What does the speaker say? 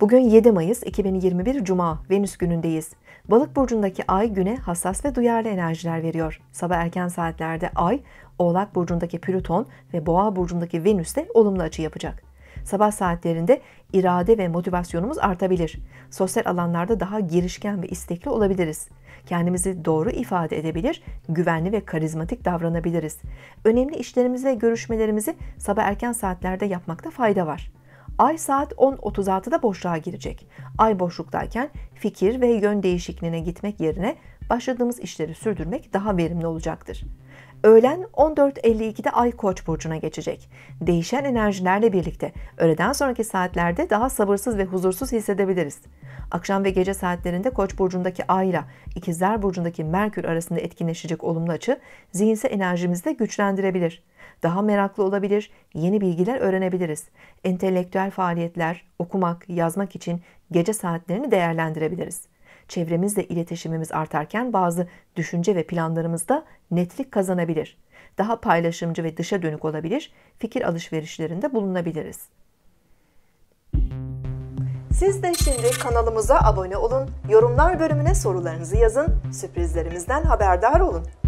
Bugün 7 Mayıs 2021 Cuma, Venüs günündeyiz. Balık burcundaki ay güne hassas ve duyarlı enerjiler veriyor. Sabah erken saatlerde ay, Oğlak burcundaki Plüton ve Boğa burcundaki Venüs'te olumlu açı yapacak. Sabah saatlerinde irade ve motivasyonumuz artabilir. Sosyal alanlarda daha girişken ve istekli olabiliriz. Kendimizi doğru ifade edebilir, güvenli ve karizmatik davranabiliriz. Önemli işlerimizi ve görüşmelerimizi sabah erken saatlerde yapmakta fayda var. Ay saat 10.36'da boşluğa girecek. Ay boşluktayken fikir ve yön değişikliğine gitmek yerine başladığımız işleri sürdürmek daha verimli olacaktır. Öğlen 14.52'de Ay Koç burcuna geçecek. Değişen enerjilerle birlikte öğleden sonraki saatlerde daha sabırsız ve huzursuz hissedebiliriz. Akşam ve gece saatlerinde Koç burcundaki Ay ile İkizler burcundaki Merkür arasında etkinleşecek olumlu açı zihinsel enerjimizi de güçlendirebilir. Daha meraklı olabilir, yeni bilgiler öğrenebiliriz. Entelektüel faaliyetler, okumak, yazmak için gece saatlerini değerlendirebiliriz çevremizle iletişimimiz artarken bazı düşünce ve planlarımızda netlik kazanabilir. Daha paylaşımcı ve dışa dönük olabilir, fikir alışverişlerinde bulunabiliriz. Siz de şimdi kanalımıza abone olun, yorumlar bölümüne sorularınızı yazın, sürprizlerimizden haberdar olun.